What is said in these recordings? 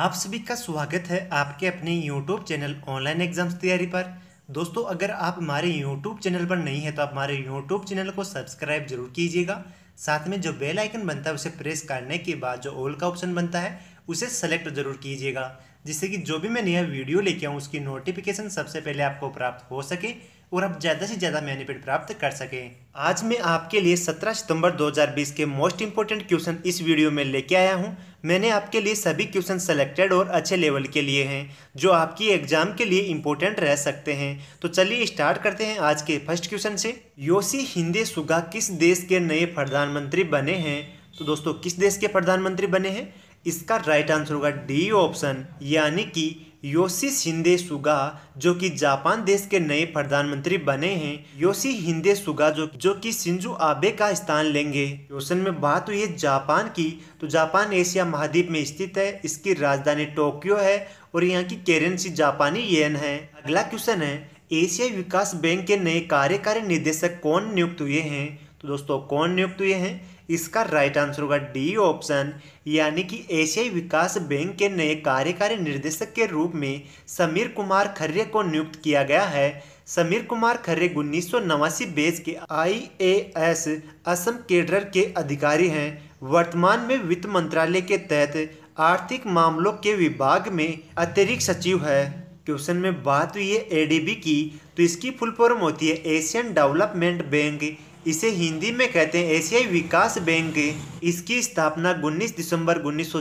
आप सभी का स्वागत है आपके अपने YouTube चैनल ऑनलाइन एग्जाम्स तैयारी पर दोस्तों अगर आप हमारे YouTube चैनल पर नहीं है तो आप हमारे YouTube चैनल को सब्सक्राइब जरूर कीजिएगा साथ में जो बेल आइकन बनता है उसे प्रेस करने के बाद जो ऑल का ऑप्शन बनता है उसे सेलेक्ट जरूर कीजिएगा जिससे कि जो भी मैं नया वीडियो लेके आऊँ उसकी नोटिफिकेशन सबसे पहले आपको प्राप्त हो सके और आप ज़्यादा से ज़्यादा बेनिफिट प्राप्त कर सकें आज मैं आपके लिए 17 सितंबर 2020 के मोस्ट इंपॉर्टेंट क्वेश्चन इस वीडियो में लेके आया हूँ मैंने आपके लिए सभी क्वेश्चन सेलेक्टेड और अच्छे लेवल के लिए हैं जो आपकी एग्जाम के लिए इंपॉर्टेंट रह सकते हैं तो चलिए स्टार्ट करते हैं आज के फर्स्ट क्वेश्चन से योशी हिंदे सुगा किस देश के नए प्रधानमंत्री बने हैं तो दोस्तों किस देश के प्रधानमंत्री बने हैं इसका राइट आंसर होगा डी ऑप्शन यानी कि योशी हिंदे सुगा जो कि जापान देश के नए प्रधानमंत्री बने हैं योशी हिंदे सुगा जो जो कि सिंजु आबे का स्थान लेंगे क्वेश्चन में बात हुई है जापान की तो जापान एशिया महाद्वीप में स्थित है इसकी राजधानी टोक्यो है और यहाँ की करेंसी जापानी येन है अगला क्वेश्चन है एशियाई विकास बैंक के नए कार्यकारी निदेशक कौन नियुक्त हुए हैं तो दोस्तों कौन नियुक्त हुए हैं इसका राइट आंसर होगा डी ऑप्शन यानी कि एशियाई विकास बैंक के नए कार्यकारी निर्देशक के रूप में समीर कुमार खर्रे को नियुक्त किया गया है समीर कुमार खर्रे उन्नीस सौ नवासी बेच के आईएएस असम केडर के अधिकारी हैं वर्तमान में वित्त मंत्रालय के तहत आर्थिक मामलों के विभाग में अतिरिक्त सचिव है क्वेश्चन में बात हुई है एडीबी की तो इसकी फुल फॉर्म होती है एशियन डेवलपमेंट बैंक इसे हिंदी में कहते हैं एशियाई विकास बैंक इसकी स्थापना 19 दिसंबर उन्नीस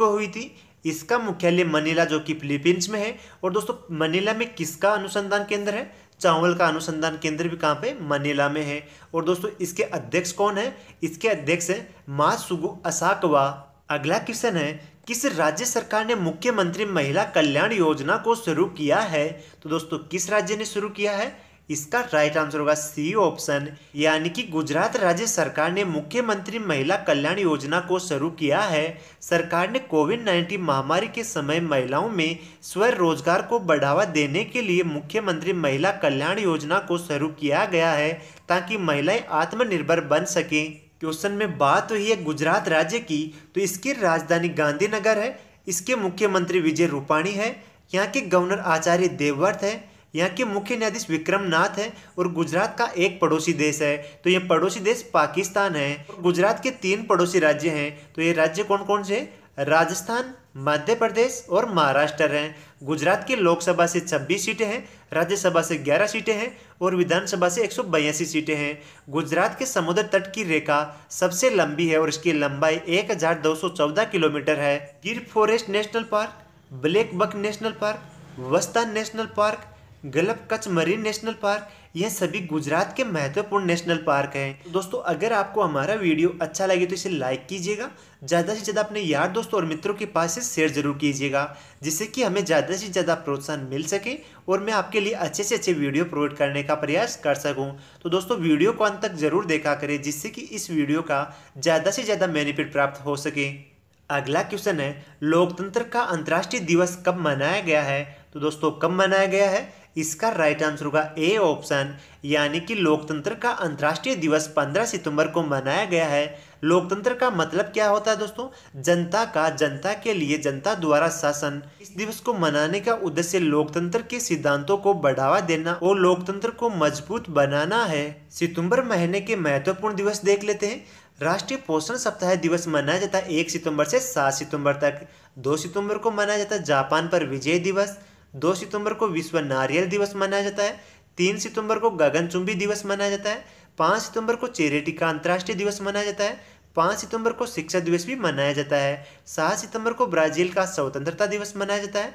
को हुई थी इसका मुख्यालय मनीला जो कि फिलीपींस में है और दोस्तों मनीला में किसका अनुसंधान केंद्र है चावल का अनुसंधान केंद्र भी कहाँ पे मनीला में है और दोस्तों इसके अध्यक्ष कौन है इसके अध्यक्ष है सुगु असाकवा अगला क्वेश्चन है किस राज्य सरकार ने मुख्यमंत्री महिला कल्याण योजना को शुरू किया है तो दोस्तों किस राज्य ने शुरू किया है इसका राइट आंसर होगा सी ऑप्शन यानी कि गुजरात राज्य सरकार ने मुख्यमंत्री महिला कल्याण योजना को शुरू किया है सरकार ने कोविड 19 महामारी के समय महिलाओं में स्वरोजगार को बढ़ावा देने के लिए मुख्यमंत्री महिला कल्याण योजना को शुरू किया गया है ताकि महिलाएं आत्मनिर्भर बन सकें क्वेश्चन में बात हुई है गुजरात राज्य की तो इसकी राजधानी गांधीनगर है इसके मुख्यमंत्री विजय रूपाणी है यहाँ के गवर्नर आचार्य देवव्रत है यहाँ के मुख्य न्यायाधीश विक्रम नाथ है और गुजरात का एक पड़ोसी देश है तो ये पड़ोसी देश पाकिस्तान है गुजरात के तीन पड़ोसी राज्य हैं तो ये राज्य कौन कौन से राजस्थान मध्य प्रदेश और महाराष्ट्र हैं गुजरात की लोकसभा से 26 सीटें हैं राज्यसभा से 11 सीटें हैं और विधानसभा से एक सीटें हैं गुजरात के समुद्र तट की रेखा सबसे लंबी है और इसकी लंबाई 1214 किलोमीटर है Gir forest national park black buck national park वस्तान नेशनल पार्क गलब कच्छ मरीन नेशनल पार्क यह सभी गुजरात के महत्वपूर्ण नेशनल पार्क हैं दोस्तों अगर आपको हमारा वीडियो अच्छा लगे तो इसे लाइक कीजिएगा ज़्यादा से ज़्यादा अपने यार दोस्तों और मित्रों के पास से शेयर जरूर कीजिएगा जिससे कि हमें ज़्यादा से ज़्यादा प्रोत्साहन मिल सके और मैं आपके लिए अच्छे से अच्छे वीडियो प्रोवाइड करने का प्रयास कर सकूँ तो दोस्तों वीडियो को अंत तक जरूर देखा करें जिससे कि इस वीडियो का ज़्यादा से ज़्यादा बेनिफिट प्राप्त हो सके अगला क्वेश्चन है लोकतंत्र का अंतर्राष्ट्रीय दिवस कब मनाया गया है तो दोस्तों कब मनाया गया है इसका राइट आंसर होगा ए ऑप्शन यानी कि लोकतंत्र का अंतर्राष्ट्रीय दिवस 15 सितंबर को मनाया गया है लोकतंत्र का मतलब क्या होता है दोस्तों जनता का जनता के लिए जनता द्वारा शासन इस दिवस को मनाने का उद्देश्य लोकतंत्र के सिद्धांतों को बढ़ावा देना और लोकतंत्र को मजबूत बनाना है सितंबर महीने के महत्वपूर्ण दिवस देख लेते हैं राष्ट्रीय पोषण सप्ताह दिवस मनाया जाता है एक सितंबर से सात सितंबर तक दो सितंबर को मनाया जाता है जापान पर विजय दिवस दो सितंबर को विश्व नारियल दिवस मनाया जाता है तीन सितंबर को गगनचुंबी दिवस मनाया जाता है पाँच सितंबर को चेरेटी का अंतर्राष्ट्रीय दिवस मनाया जाता है पाँच सितंबर को शिक्षा दिवस भी मनाया जाता है सात सितंबर को ब्राजील का स्वतंत्रता दिवस मनाया जाता है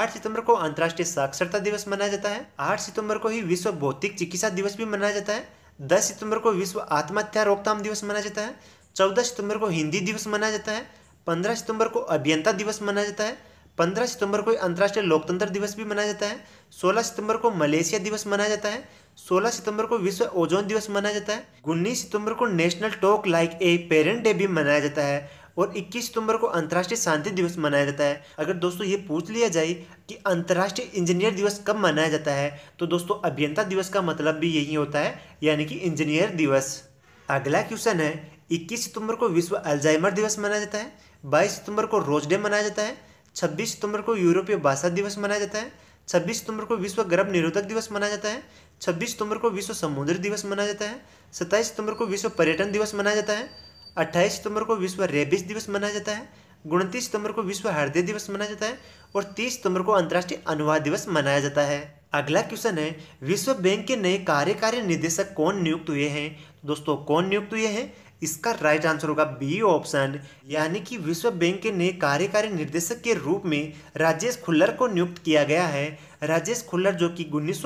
आठ सितंबर को अंतर्राष्ट्रीय साक्षरता दिवस मनाया जाता है आठ सितंबर को ही विश्व भौतिक चिकित्सा दिवस भी मनाया जाता है दस सितंबर को विश्व आत्महत्या रोकथाम दिवस मनाया जाता है चौदह सितंबर को हिंदी दिवस मनाया जाता है पंद्रह सितंबर को अभियंता दिवस मनाया जाता है पंद्रह सितंबर को अंतर्राष्ट्रीय लोकतंत्र दिवस भी मनाया जाता है सोलह सितंबर को मलेशिया दिवस मनाया जाता है सोलह सितंबर को विश्व ओजोन दिवस मनाया जाता है उन्नीस सितंबर को national talk like a pirate day भी मनाया जाता है और 21 सितंबर को अंतर्राष्ट्रीय शांति दिवस मनाया जाता है अगर दोस्तों ये पूछ लिया जाए कि अंतर्राष्ट्रीय इंजीनियर दिवस कब मनाया जाता है तो दोस्तों अभियंता दिवस का मतलब भी यही होता है यानी कि इंजीनियर दिवस अगला क्वेश्चन है 21 सितंबर को विश्व अल्जाइमर दिवस मनाया जाता है 22 सितंबर को रोज डे मनाया जाता है छब्बीस सितंबर को यूरोपीय भाषा दिवस मनाया जाता है छब्बीस सितंबर को विश्व गर्भ निरोधक दिवस मनाया जाता है छब्बीस सितंबर को विश्व समुद्र दिवस मनाया जाता है सत्ताईस सितंबर को विश्व पर्यटन दिवस मनाया जाता है अट्ठाईस सितंबर को विश्व रेबिस दिवस मनाया जाता है उनतीस सितंबर को विश्व हृदय दिवस मनाया जाता है और तीस सितंबर को अंतर्राष्ट्रीय अनुवाद दिवस मनाया जाता है अगला क्वेश्चन है विश्व बैंक के नए कार्यकारी निदेशक कौन नियुक्त हुए हैं दोस्तों कौन नियुक्त हुए हैं इसका राइट आंसर होगा बी ऑप्शन यानी कि विश्व बैंक के नए कार्यकारी निर्देशक के रूप में राजेश खुल्लर को नियुक्त किया गया है राजेश खुल्लर जो कि उन्नीस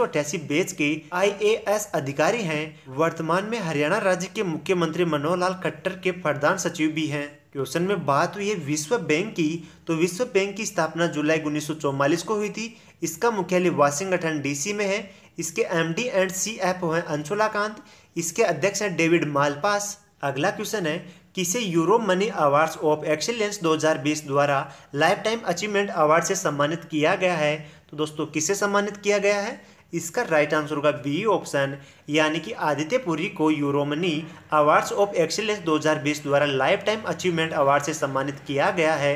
बैच के आईएएस अधिकारी हैं वर्तमान में हरियाणा राज्य के मुख्यमंत्री मनोहर लाल खट्टर के प्रधान सचिव भी हैं क्वेश्चन में बात हुई है विश्व बैंक की तो विश्व बैंक की स्थापना जुलाई उन्नीस को हुई थी इसका मुख्यालय वाशिंगटन डीसी में है इसके एमडी एंड सीएफओ हैं अंशुला कांत इसके अध्यक्ष हैं डेविड मालपास अगला क्वेश्चन है किसे Euromoney awards of excellence 2020 द्वारा लाइफ टाइम अचीवमेंट अवार्ड से सम्मानित किया गया है तो दोस्तों किसे सम्मानित किया गया है इसका राइट आंसर होगा बी ऑप्शन यानी कि आदित्यपुरी को यूरोमनी अवार्ड्स ऑफ एक्सीलेंस 2020 द्वारा लाइफ टाइम अचीवमेंट अवार्ड से सम्मानित किया गया है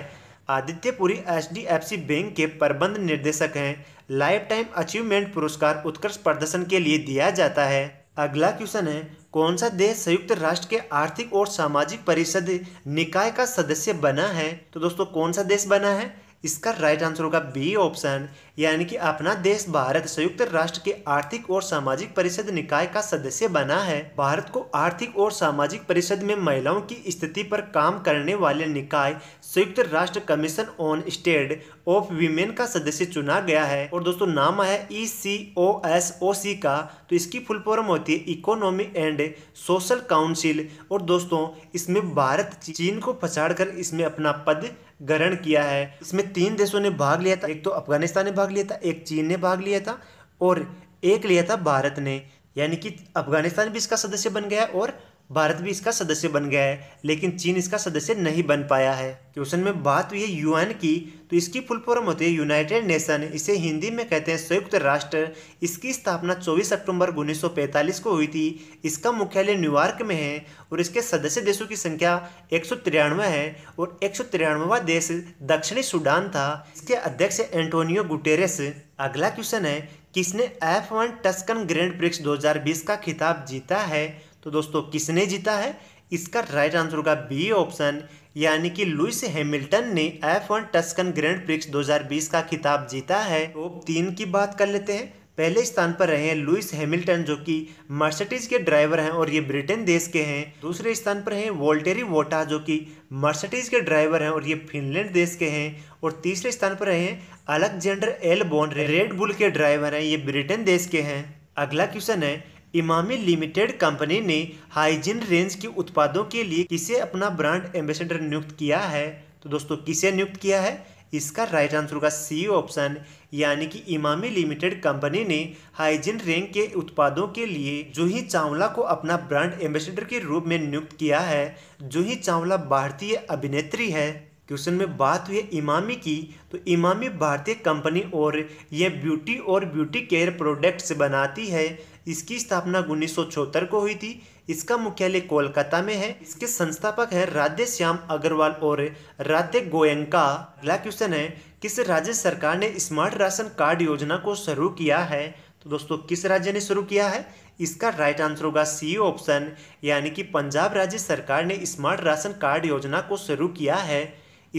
डी एफ सी बैंक के प्रबंध निर्देशक हैं लाइफ टाइम अचीवमेंट पुरस्कार उत्कृष्ट प्रदर्शन के लिए दिया जाता है अगला क्वेश्चन है कौन सा देश संयुक्त राष्ट्र के आर्थिक और सामाजिक परिषद निकाय का सदस्य बना है तो दोस्तों कौन सा देश बना है इसका राइट आंसर होगा बी ऑप्शन यानी कि अपना देश भारत संयुक्त राष्ट्र के आर्थिक और सामाजिक परिषद निकाय का सदस्य बना है भारत को आर्थिक और सामाजिक परिषद में महिलाओं की स्थिति पर काम करने वाले निकाय संयुक्त राष्ट्र Commission on State of Women का सदस्य चुना गया है और दोस्तों नाम है ई सी ओ एस ओ सी का तो इसकी फुल फॉर्म होती है इकोनॉमी एंड सोशल काउंसिल और दोस्तों इसमें भारत चीन को पछाड़ कर इसमें अपना पद ग्रहण किया है इसमें तीन देशों ने भाग लिया था एक तो अफगानिस्तान ने भाग लिया था एक चीन ने भाग लिया था और एक लिया था भारत ने यानी कि अफगानिस्तान भी इसका सदस्य बन गया और भारत भी इसका सदस्य बन गया है लेकिन चीन इसका सदस्य नहीं बन पाया है क्वेश्चन में बात हुई है यूएन की तो इसकी फुल फॉर्म होती है यूनाइटेड नेशन इसे हिंदी में कहते हैं संयुक्त राष्ट्र इसकी स्थापना 24 अक्टूबर 1945 को हुई थी इसका मुख्यालय न्यूयॉर्क में है और इसके सदस्य देशों की संख्या एक है और एक देश दक्षिणी सूडान था इसके अध्यक्ष एंटोनियो गुटेरेस अगला क्वेश्चन है किसने F one Tuscan Grand Prix 2020 का खिताब जीता है तो दोस्तों किसने जीता है इसका राइट आंसर होगा बी ऑप्शन यानी कि लुइस हैमिल्टन ने F one Tuscan Grand Prix 2020 का खिताब जीता है टॉप तो तीन की बात कर लेते हैं पहले स्थान पर रहे हैं लुइस हैमिल्टन जो कि मर्सिडीज के ड्राइवर हैं और ये ब्रिटेन देश के हैं दूसरे स्थान पर हैं वोल्टेरी वोटा जो कि मर्सिडीज के ड्राइवर हैं और ये फिनलैंड देश के हैं और तीसरे स्थान पर रहे हैं अलेक्जेंडर एलबोन रेड बुल के ड्राइवर हैं ये ब्रिटेन देश के हैं अगला क्वेश्चन है इमामी लिमिटेड कंपनी ने हाइजीन रेंज के उत्पादों के लिए किसे अपना ब्रांड एम्बेसडर नियुक्त किया है तो दोस्तों किसे नियुक्त किया है इसका राइट आंसर होगा सी ऑप्शन यानी कि इमामी लिमिटेड कंपनी ने हाइजीन रेंज के उत्पादों के लिए जूही चावला को अपना ब्रांड एम्बेसडर के रूप में नियुक्त किया है जूही चावला भारतीय अभिनेत्री है क्वेश्चन में बात हुई इमामी की तो इमामी भारतीय कंपनी और यह ब्यूटी और ब्यूटी केयर प्रोडक्ट्स बनाती है इसकी स्थापना उन्नीस को हुई थी इसका मुख्यालय कोलकाता में है इसके संस्थापक है राधे श्याम अग्रवाल और राधे गोयंका अगला क्वेश्चन है किस राज्य सरकार ने स्मार्ट राशन कार्ड योजना को शुरू किया है तो दोस्तों किस राज्य ने शुरू किया है इसका राइट आंसर होगा सी ऑप्शन यानी कि पंजाब राज्य सरकार ने स्मार्ट राशन कार्ड योजना को शुरू किया है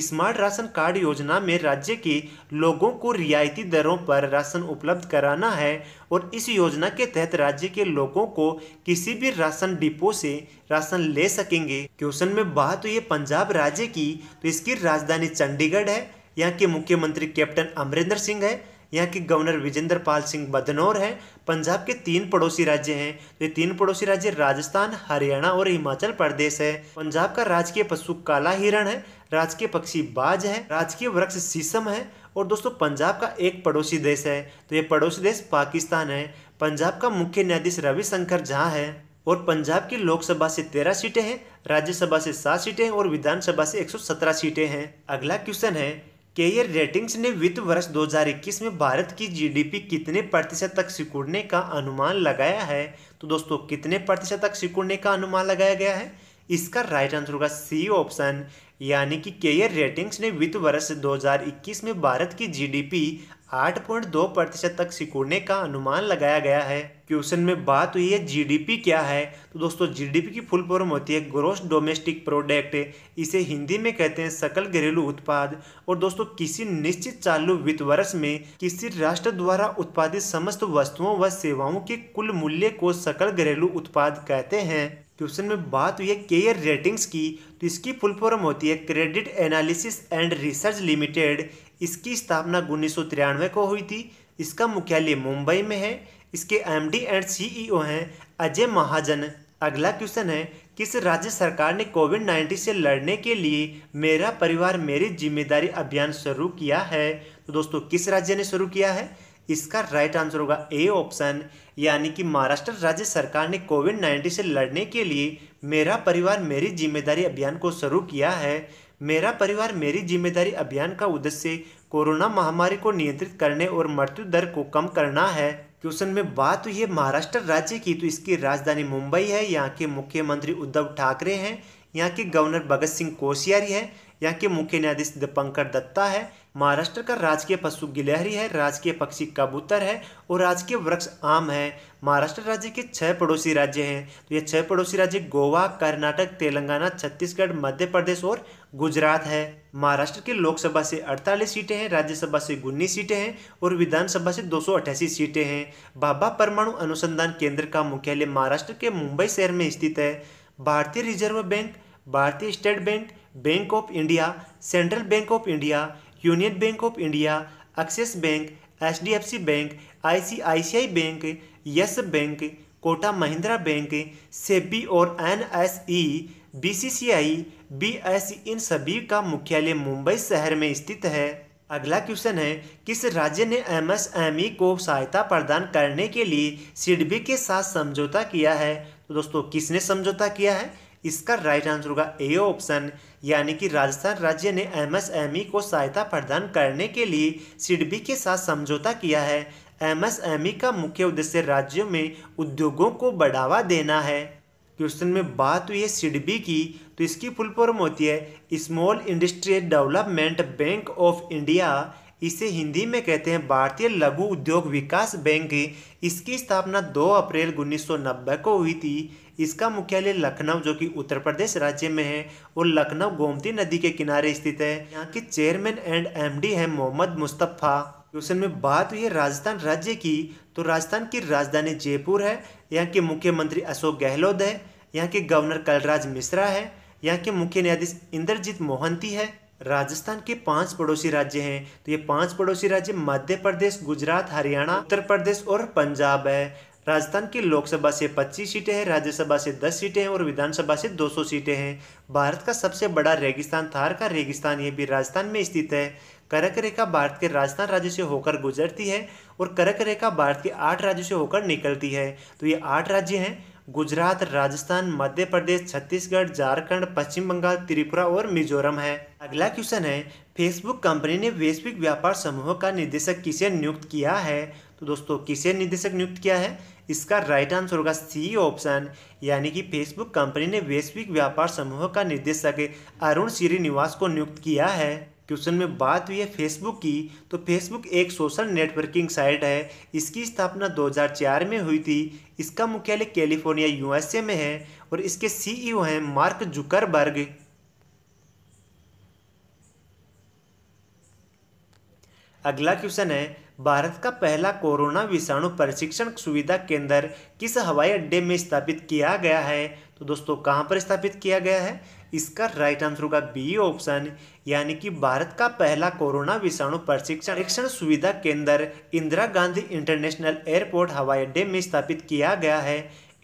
स्मार्ट राशन कार्ड योजना में राज्य के लोगों को रियायती दरों पर राशन उपलब्ध कराना है और इस योजना के तहत राज्य के लोगों को किसी भी राशन डिपो से राशन ले सकेंगे क्वेश्चन में बात तो ये पंजाब राज्य की तो इसकी राजधानी चंडीगढ़ है यहाँ के मुख्यमंत्री कैप्टन अमरिंदर सिंह है यहाँ के गवर्नर विजेंद्र पाल सिंह बदनौर हैं पंजाब के तीन पड़ोसी राज्य हैं तो ये तीन पड़ोसी राज्य राजस्थान हरियाणा और हिमाचल प्रदेश है पंजाब का राजकीय पशु काला हिरण है राजकीय पक्षी बाज है राजकीय वृक्ष सीसम है और दोस्तों पंजाब का एक पड़ोसी देश है तो ये पड़ोसी देश पाकिस्तान है पंजाब का मुख्य न्यायाधीश रविशंकर झा है और पंजाब की लोकसभा से तेरह सीटें हैं राज्यसभा से सात सीटें हैं और विधानसभा से 117 सीटें हैं अगला क्वेश्चन है केयर रेटिंग्स ने वित्त वर्ष 2021 में भारत की जीडीपी कितने प्रतिशत तक सिकुड़ने का अनुमान लगाया है तो दोस्तों कितने प्रतिशत तक सिकुड़ने का अनुमान लगाया गया है इसका राइट आंसर होगा सी ऑप्शन यानी कि केयर रेटिंग्स ने वित्त वर्ष 2021 में भारत की जीडीपी 8.2 प्रतिशत तक सिकुड़ने का अनुमान लगाया गया है क्वेश्चन में बात हुई है जीडीपी क्या है तो दोस्तों जीडीपी की फुल फॉर्म होती है ग्रोस डोमेस्टिक प्रोडक्ट इसे हिंदी में कहते हैं सकल घरेलू उत्पाद और दोस्तों किसी निश्चित चालू वित्त वर्ष में किसी राष्ट्र द्वारा उत्पादित समस्त वस्तुओं व सेवाओं के कुल मूल्य को सकल घरेलू उत्पाद कहते हैं क्वेश्चन में बात हुई है केयर रेटिंग्स की तो इसकी फुल फॉर्म होती है credit analysis and research limited इसकी स्थापना उन्नीस को हुई थी इसका मुख्यालय मुंबई में है इसके एमडी एंड सीईओ हैं अजय महाजन अगला क्वेश्चन है किस राज्य सरकार ने कोविड 19 से लड़ने के लिए मेरा परिवार मेरी जिम्मेदारी अभियान शुरू किया है तो दोस्तों किस राज्य ने शुरू किया है इसका राइट आंसर होगा ए ऑप्शन यानी कि महाराष्ट्र राज्य सरकार ने कोविड नाइन्टीन से लड़ने के लिए मेरा परिवार मेरी जिम्मेदारी अभियान को शुरू किया है मेरा परिवार मेरी जिम्मेदारी अभियान का उद्देश्य कोरोना महामारी को नियंत्रित करने और मृत्यु दर को कम करना है क्वेश्चन में बात हुई तो है महाराष्ट्र राज्य की तो इसकी राजधानी मुंबई है यहाँ के मुख्यमंत्री उद्धव ठाकरे हैं यहाँ के गवर्नर भगत सिंह कोशियारी है यहाँ के मुख्य न्यायाधीश दीपंकर दत्ता है महाराष्ट्र का राजकीय पशु गिलहरी है राजकीय पक्षी कबूतर है और राजकीय वृक्ष आम है महाराष्ट्र राज्य के छह पड़ोसी राज्य हैं तो ये छह पड़ोसी राज्य गोवा कर्नाटक तेलंगाना छत्तीसगढ़ मध्य प्रदेश और गुजरात है महाराष्ट्र के लोकसभा से 48 सीटें हैं राज्यसभा से उन्नीस सीटें हैं और विधानसभा से दो सीटें हैं बाबा परमाणु अनुसंधान केंद्र का मुख्यालय महाराष्ट्र के मुंबई शहर में स्थित है भारतीय रिजर्व बैंक भारतीय State Bank Bank of India Central Bank of India Union Bank of India Axis Bank HDFC Bank ICICI Bank Yes Bank Kotak Mahindra Bank SEBI और एनएसई बीसीसीआई बीएसई इन सभी का मुख्यालय मुंबई शहर में स्थित है अगला क्वेश्चन है किस राज्य ने एमएसएमई e को सहायता प्रदान करने के लिए सिडबी के साथ समझौता किया है तो दोस्तों किसने समझौता किया है इसका राइट आंसर होगा ए ऑप्शन यानी कि राजस्थान राज्य ने एमएसएमई e को सहायता प्रदान करने के लिए सिडबी के साथ समझौता किया है एमएसएमई e का मुख्य उद्देश्य राज्यों में उद्योगों को बढ़ावा देना है क्वेश्चन में बात हुई है सिडबी की तो इसकी फुल फॉर्म होती है Small Industrial Development Bank of India इसे हिंदी में कहते हैं भारतीय लघु उद्योग विकास बैंक इसकी स्थापना 2 अप्रैल 1990 को हुई थी इसका मुख्यालय लखनऊ जो कि उत्तर प्रदेश राज्य में है और लखनऊ गोमती नदी के किनारे स्थित है यहाँ के चेयरमैन एंड एमडी हैं मोहम्मद मुस्तफ़ा क्वेश्चन में बात हुई है राजस्थान राज्य की तो राजस्थान की राजधानी जयपुर है यहाँ के मुख्यमंत्री अशोक गहलोत है यहाँ के गवर्नर कलराज मिश्रा है यहाँ के मुख्य न्यायाधीश इंद्रजीत मोहंती है राजस्थान के पांच पड़ोसी राज्य हैं तो ये पांच पड़ोसी राज्य मध्य प्रदेश गुजरात हरियाणा उत्तर प्रदेश और पंजाब है राजस्थान की लोकसभा से 25 सीटें हैं राज्यसभा से 10 सीटें हैं और विधानसभा से 200 सीटें हैं भारत का सबसे बड़ा रेगिस्तान थार का रेगिस्तान ये भी राजस्थान में स्थित है करक रेखा भारत के राजस्थान राज्य से होकर गुजरती है और करक रेखा भारत के आठ राज्यों से होकर निकलती है तो ये आठ राज्य हैं गुजरात राजस्थान मध्य प्रदेश छत्तीसगढ़ झारखंड पश्चिम बंगाल त्रिपुरा और मिजोरम है अगला क्वेश्चन है फेसबुक कंपनी ने वैश्विक व्यापार समूह का निदेशक किसे नियुक्त किया है तो दोस्तों किसे निदेशक नियुक्त किया है इसका राइट आंसर होगा सी ऑप्शन यानी कि फेसबुक कंपनी ने वैश्विक व्यापार समूह का निदेशक अरुण श्रीनिवास को नियुक्त किया है क्वेश्चन में बात हुई है फेसबुक की तो फेसबुक एक सोशल नेटवर्किंग साइट है इसकी स्थापना 2004 में हुई थी इसका मुख्यालय कैलिफोर्निया यूएसए में है और इसके सीईओ e हैं मार्क जुकरबर्ग अगला क्वेश्चन है भारत का पहला कोरोना विषाणु प्रशिक्षण सुविधा केंद्र किस हवाई अड्डे में स्थापित किया गया है तो दोस्तों कहाँ पर स्थापित किया गया है इसका राइट आंसर होगा बी ऑप्शन यानी कि भारत का पहला कोरोना विषाणु प्रशिक्षण सुविधा केंद्र इंदिरा गांधी इंटरनेशनल एयरपोर्ट हवाई अड्डे में स्थापित किया गया है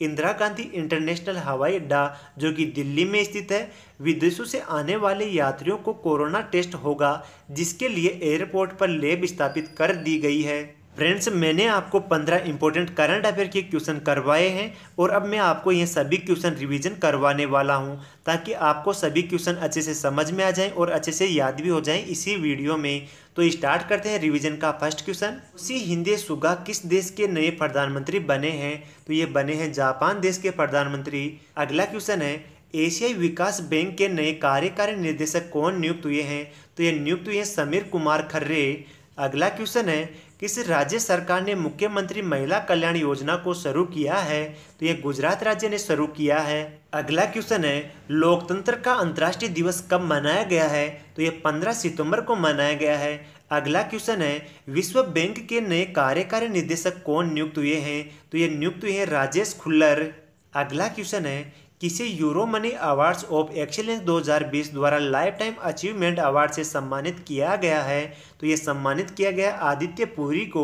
इंदिरा गांधी इंटरनेशनल हवाई अड्डा जो कि दिल्ली में स्थित है विदेशों से आने वाले यात्रियों को कोरोना टेस्ट होगा जिसके लिए एयरपोर्ट पर लेब स्थापित कर दी गई है फ्रेंड्स मैंने आपको 15 इंपॉर्टेंट करंट अफेयर के क्वेश्चन करवाए हैं और अब मैं आपको ये सभी क्वेश्चन रिवीजन करवाने वाला हूँ ताकि आपको सभी क्वेश्चन अच्छे से समझ में आ जाएं और अच्छे से याद भी हो जाएं इसी वीडियो में तो स्टार्ट करते हैं रिवीजन का फर्स्ट क्वेश्चन उसी हिंदे सुगा किस देश के नए प्रधानमंत्री बने हैं तो ये बने हैं जापान देश के प्रधानमंत्री अगला क्वेश्चन है एशियाई विकास बैंक के नए कार्यकारी निर्देशक कौन नियुक्त हुए हैं तो ये नियुक्त हुए हैं समीर कुमार खर्रे अगला क्वेश्चन है किस राज्य सरकार ने मुख्यमंत्री महिला कल्याण योजना को शुरू किया है तो ये गुजरात राज्य ने शुरू किया है अगला क्वेश्चन है लोकतंत्र का अंतर्राष्ट्रीय दिवस कब मनाया गया है तो ये 15 सितंबर को मनाया गया है अगला क्वेश्चन है विश्व बैंक के नए कार्यकारी निदेशक कौन नियुक्त हुए हैं तो ये नियुक्त हुए हैं राजेश खुल्लर अगला क्वेश्चन है किसे Euromoney awards of excellence 2020 द्वारा लाइफ टाइम अचीवमेंट अवार्ड से सम्मानित किया गया है तो ये सम्मानित किया गया आदित्य पुरी को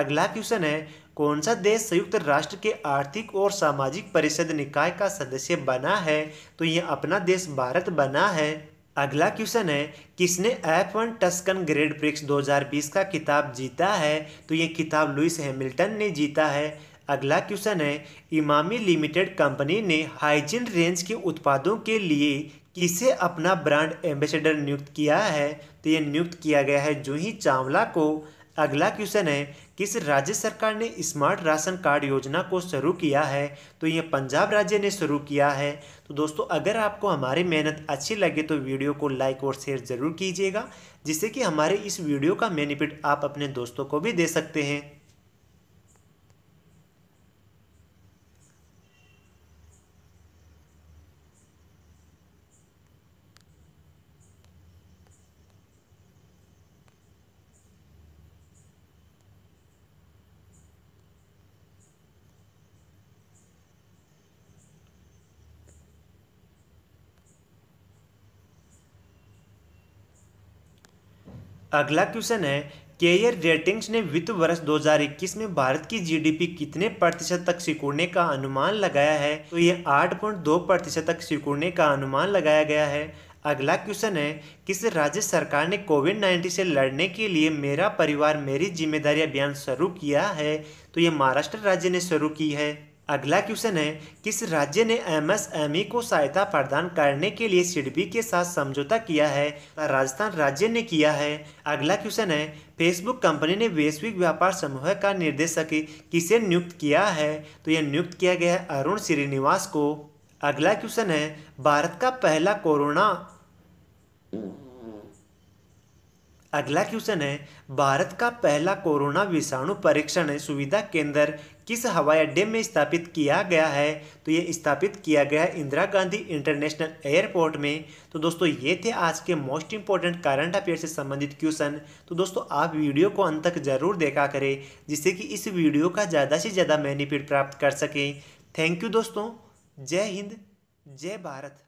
अगला क्वेश्चन है कौन सा देश संयुक्त राष्ट्र के आर्थिक और सामाजिक परिषद निकाय का सदस्य बना है तो ये अपना देश भारत बना है अगला क्वेश्चन है किसने F one Tuscan Grand Prix 2020 का किताब जीता है तो ये किताब लुइस हैमिल्टन ने जीता है अगला क्वेश्चन है इमामी लिमिटेड कंपनी ने हाइजीन रेंज के उत्पादों के लिए किसे अपना ब्रांड एम्बेसडर नियुक्त किया है तो ये नियुक्त किया गया है जूही चावला को अगला क्वेश्चन है किस राज्य सरकार ने स्मार्ट राशन कार्ड योजना को शुरू किया है तो ये पंजाब राज्य ने शुरू किया है तो दोस्तों अगर आपको हमारी मेहनत अच्छी लगे तो वीडियो को लाइक और शेयर ज़रूर कीजिएगा जिससे कि हमारे इस वीडियो का बेनिफिट आप अपने दोस्तों को भी दे सकते हैं अगला क्वेश्चन है केयर रेटिंग्स ने वित्त वर्ष 2021 में भारत की जीडीपी कितने प्रतिशत तक सिकुड़ने का अनुमान लगाया है तो ये 8.2 प्रतिशत तक सिकुड़ने का अनुमान लगाया गया है अगला क्वेश्चन है किस राज्य सरकार ने कोविड 19 से लड़ने के लिए मेरा परिवार मेरी जिम्मेदारी अभियान शुरू किया है तो ये महाराष्ट्र राज्य ने शुरू की है अगला क्वेश्चन है किस राज्य ने एमएसएमई e को सहायता प्रदान करने के लिए सिडबी के साथ समझौता किया है राजस्थान राज्य ने किया है अगला क्वेश्चन है फेसबुक कंपनी ने वैश्विक व्यापार समूह का निर्देशक किसे नियुक्त किया है तो यह नियुक्त किया गया है अरुण श्रीनिवास को अगला क्वेश्चन है भारत का पहला कोरोना अगला क्वेश्चन है भारत का पहला कोरोना विषाणु परीक्षण सुविधा केंद्र किस हवाई अड्डे में स्थापित किया गया है तो ये स्थापित किया गया है इंदिरा गांधी इंटरनेशनल एयरपोर्ट में तो दोस्तों ये थे आज के मोस्ट इंपॉर्टेंट करंट अफेयर से संबंधित क्वेश्चन तो दोस्तों आप वीडियो को अंत तक जरूर देखा करें जिससे कि इस वीडियो का ज़्यादा से ज़्यादा बेनिफिट प्राप्त कर सकें थैंक यू दोस्तों जय हिंद जय भारत